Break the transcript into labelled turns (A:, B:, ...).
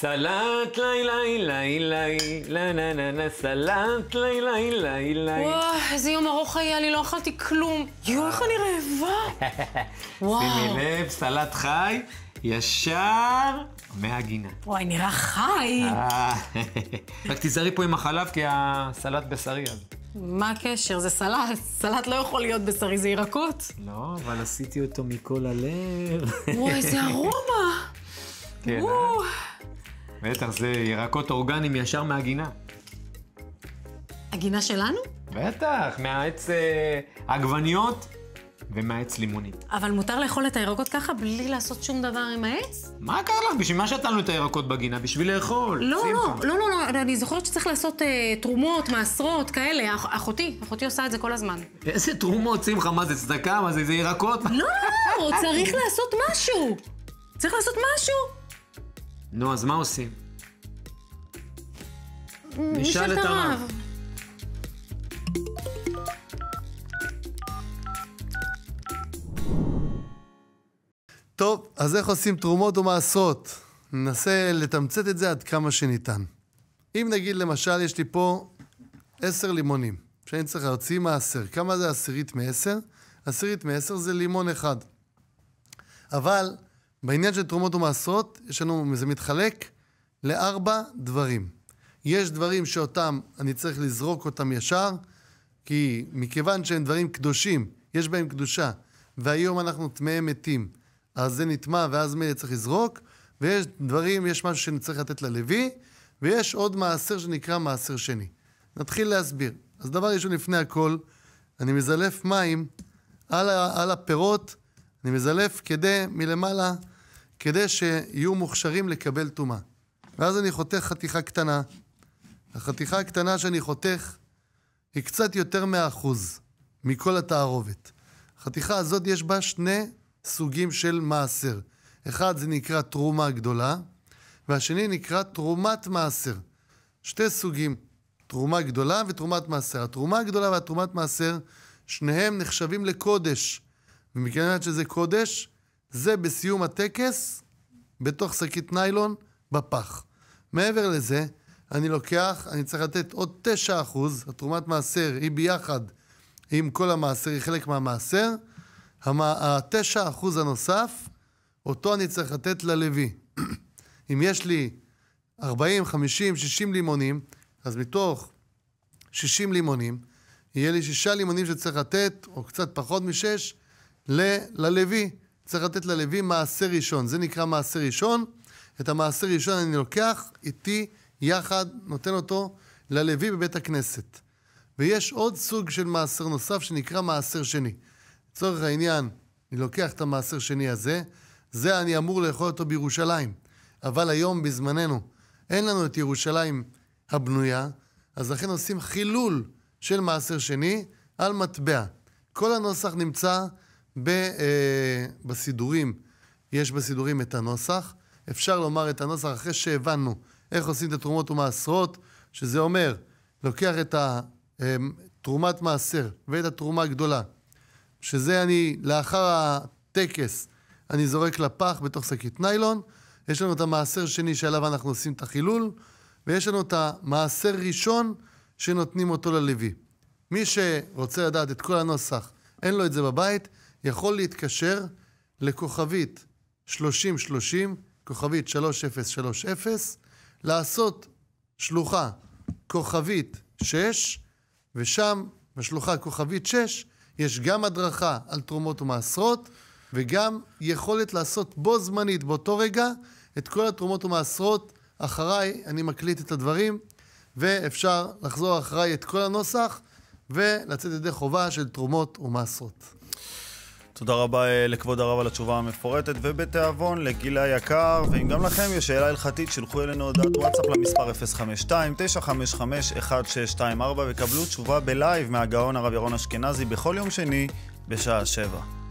A: סלט לי לי לי לי לי לי לי לי סלט לי לי לי לי וואו, איזה יום ארוך היה לי, לא אכלתי כלום. יואו, איך אני רעבה. שימי לב, סלט חי, ישר מהגינה. וואי, נראה חי. אה, רק תיזהרי פה עם החלב, כי הסלט בשרי אז. מה הקשר? זה סלט. סלט לא יכול להיות בשרי, זה ירקות. לא, אבל עשיתי אותו מכל הלב. וואי, איזה ארומה. כן, אה? בטח, זה ירקות אורגניים ישר מהגינה. הגינה שלנו? בטח, מהעץ אה, עגבניות ומהעץ לימונית. אבל מותר לאכול את הירקות ככה בלי לעשות שום דבר עם העץ? מה קרה לך? בשביל מה שתלנו את הירקות בגינה? בשביל לאכול. לא, לא, לא, לא, לא, אני זוכרת שצריך לעשות אה, תרומות, מעשרות, כאלה. אח, אחותי, אחותי עושה את זה כל הזמן. איזה תרומות, שמחה? מה זה צדקה? מה זה, זה ירקות? לא, לא, לא, לא צריך לעשות משהו. צריך לעשות משהו. נו, אז מה עושים? נשאל את הרב.
B: טוב, אז איך עושים תרומות ומעשרות? ננסה לתמצת את זה עד כמה שניתן. אם נגיד למשל, יש לי פה עשר לימונים, שאני צריך להוציא מעשר. כמה זה עשירית מעשר? עשירית מעשר זה לימון אחד. אבל בעניין של תרומות ומעשרות, יש לנו, זה מתחלק לארבע דברים. יש דברים שאותם אני צריך לזרוק אותם ישר, כי מכיוון שהם דברים קדושים, יש בהם קדושה, והיום אנחנו טמאי מתים, אז זה נטמע ואז מילא צריך לזרוק, ויש דברים, יש משהו שאני צריך לתת ללוי, ויש עוד מעשר שנקרא מעשר שני. נתחיל להסביר. אז דבר ראשון, לפני הכל, אני מזלף מים על, ה- על הפירות, אני מזלף כדי מלמעלה כדי שיהיו מוכשרים לקבל טומאה. ואז אני חותך חתיכה קטנה. החתיכה הקטנה שאני חותך היא קצת יותר מהאחוז מכל התערובת. החתיכה הזאת יש בה שני סוגים של מעשר. אחד זה נקרא תרומה גדולה, והשני נקרא תרומת מעשר. שתי סוגים, תרומה גדולה ותרומת מעשר. התרומה הגדולה והתרומת מעשר, שניהם נחשבים לקודש. ומכיוון שזה קודש, זה בסיום הטקס, בתוך שקית ניילון, בפח. מעבר לזה, אני לוקח, אני צריך לתת עוד 9 אחוז, התרומת מעשר היא ביחד עם כל המעשר, היא חלק מהמעשר. ה-9 אחוז הנוסף, אותו אני צריך לתת ללוי. אם יש לי 40, 50, 60 לימונים, אז מתוך 60 לימונים, יהיה לי 6 לימונים שצריך לתת, או קצת פחות מ-6, ללוי. צריך לתת ללוי מעשה ראשון, זה נקרא מעשה ראשון. את המעשה ראשון אני לוקח איתי יחד, נותן אותו ללוי בבית הכנסת. ויש עוד סוג של מעשר נוסף שנקרא מעשר שני. לצורך העניין, אני לוקח את המעשר שני הזה, זה אני אמור לאכול אותו בירושלים. אבל היום, בזמננו, אין לנו את ירושלים הבנויה, אז לכן עושים חילול של מעשר שני על מטבע. כל הנוסח נמצא ב, אה, בסידורים, יש בסידורים את הנוסח. אפשר לומר את הנוסח אחרי שהבנו איך עושים את התרומות ומעשרות, שזה אומר, לוקח את אה, תרומת מעשר ואת התרומה הגדולה, שזה אני, לאחר הטקס, אני זורק לפח בתוך שקית ניילון, יש לנו את המעשר שני שעליו אנחנו עושים את החילול, ויש לנו את המעשר ראשון שנותנים אותו ללוי. מי שרוצה לדעת את כל הנוסח, אין לו את זה בבית, יכול להתקשר לכוכבית 3030, כוכבית 3030, לעשות שלוחה כוכבית 6, ושם, בשלוחה כוכבית 6, יש גם הדרכה על תרומות ומעשרות, וגם יכולת לעשות בו זמנית, באותו רגע, את כל התרומות ומעשרות. אחריי אני מקליט את הדברים, ואפשר לחזור אחריי את כל הנוסח ולצאת ידי חובה של תרומות ומעשרות. תודה רבה אה, לכבוד הרב על התשובה המפורטת ובתיאבון לגיל היקר, ואם גם לכם יש שאלה הלכתית, שלחו אלינו הודעת וואטסאפ למספר 052-955-1624 וקבלו תשובה בלייב מהגאון הרב ירון אשכנזי בכל יום שני בשעה 7.